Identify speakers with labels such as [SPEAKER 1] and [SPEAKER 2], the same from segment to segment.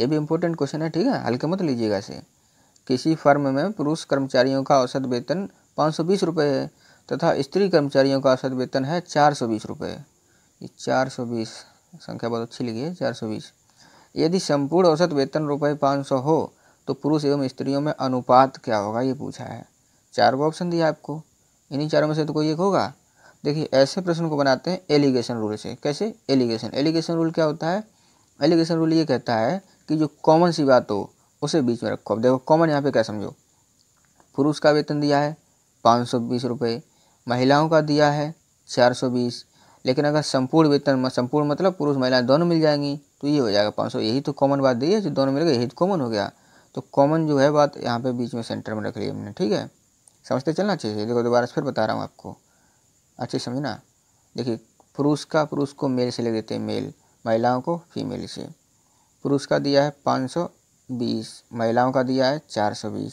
[SPEAKER 1] ये भी important question है ठीक है हल्के मत लीजिएगा इसे किसी फर्म में पुरुष कर्मचारियों का औसत वेतन पाँच सौ बीस रुपये है तथा स्त्री कर्मचारियों का औसत वेतन है चार सौ बीस रुपये ये चार सौ बीस संख्या बहुत अच्छी लिखी है चार सौ बीस यदि संपूर्ण औसत वेतन रुपये पाँच सौ हो तो पुरुष एवं स्त्रियों में अनुपात क्या होगा ये पूछा है चार को ऑप्शन दिया आपको इन्हीं चारों में से तो कोई एक होगा देखिए ऐसे प्रश्न को बनाते हैं एलिगेशन रूल से कैसे एलिगेशन एलिगेशन रूल क्या होता है एलिगेशन रूल ये कहता है कि जो कॉमन सी बात हो उसे बीच में रखो अब देखो कॉमन यहाँ पे क्या समझो पुरुष का वेतन दिया है पाँच सौ बीस रुपये महिलाओं का दिया है चार सौ बीस लेकिन अगर संपूर्ण वेतन संपूर्ण मतलब पुरुष महिलाएं दोनों मिल जाएंगी तो ये हो जाएगा पाँच सौ यही तो कॉमन बात दी है जो दोनों मिल गए यही तो कॉमन हो गया तो कॉमन जो है बात यहाँ पे बीच में सेंटर में रख ली हमने ठीक है समझते चलना अच्छे से देखो दोबारा फिर बता रहा हूँ आपको अच्छे समझना देखिए पुरुष का पुरुष को मेल से ले देते हैं मेल महिलाओं को फीमेल से पुरुष का दिया है 520 महिलाओं का दिया है 420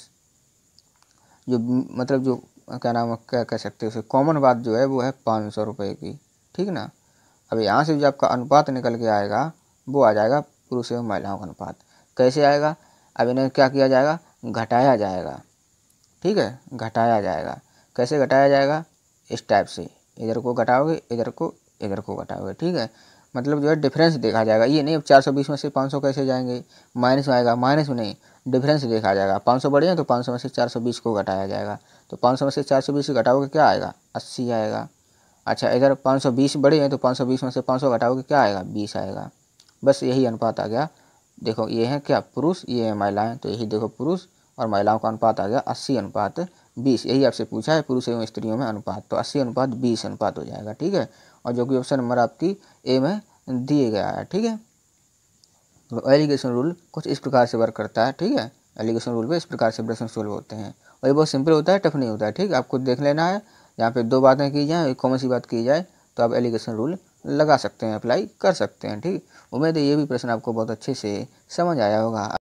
[SPEAKER 1] जो मतलब जो क्या नाम क्या कह सकते हैं उसे कॉमन बात जो है वो है पाँच सौ रुपये की ठीक ना अब यहाँ से जो आपका अनुपात निकल के आएगा वो आ जाएगा पुरुष एवं महिलाओं का अनुपात कैसे आएगा अब इन्हें क्या किया जाएगा घटाया जाएगा ठीक है घटाया जाएगा कैसे घटाया जाएगा इस टाइप से इधर को घटाओगे इधर को इधर को घटाओगे ठीक है मतलब जो है डिफरेंस देखा जाएगा ये नहीं अब चार सौ बीस में से पाँच सौ कैसे जाएंगे माइनस में आएगा माइनस में नहीं डिफरेंस देखा जाएगा पाँच सौ बढ़े हैं तो पाँच सौ में से चार सौ बीस को घटाया जाएगा तो पाँच सौ में से चार सौ बीस घटाओगे क्या आएगा अस्सी आएगा अच्छा इधर पाँच सौ बीस बढ़े हैं तो पाँच सौ बीस में से पाँच सौ घटाओगे क्या आएगा बीस आएगा बस यही अनुपात आ गया देखो ये है क्या पुरुष ये है महिलाएँ तो यही देखो पुरुष और महिलाओं का अनुपात आ गया अस्सी अनुपात बीस यही आपसे पूछा है पुरुष एवं स्त्रियों में अनुपात तो अस्सी अनुपात बीस अनुपात हो जाएगा ठीक है और जो कि ऑप्शन नंबर आपकी ए में दिए गया है ठीक है तो एलिगेशन रूल कुछ इस प्रकार से वर्क करता है ठीक है एलिगेशन रूल पे इस प्रकार से प्रश्न सोल्व होते हैं और ये बहुत सिंपल होता है टफ नहीं होता है ठीक आपको देख लेना है यहाँ पे दो बातें की जाए एक कॉमन सी बात की जाए तो आप एलिगेशन रूल लगा सकते हैं अप्लाई कर सकते हैं ठीक उम्मीद है ये भी प्रश्न आपको बहुत अच्छे से समझ आया होगा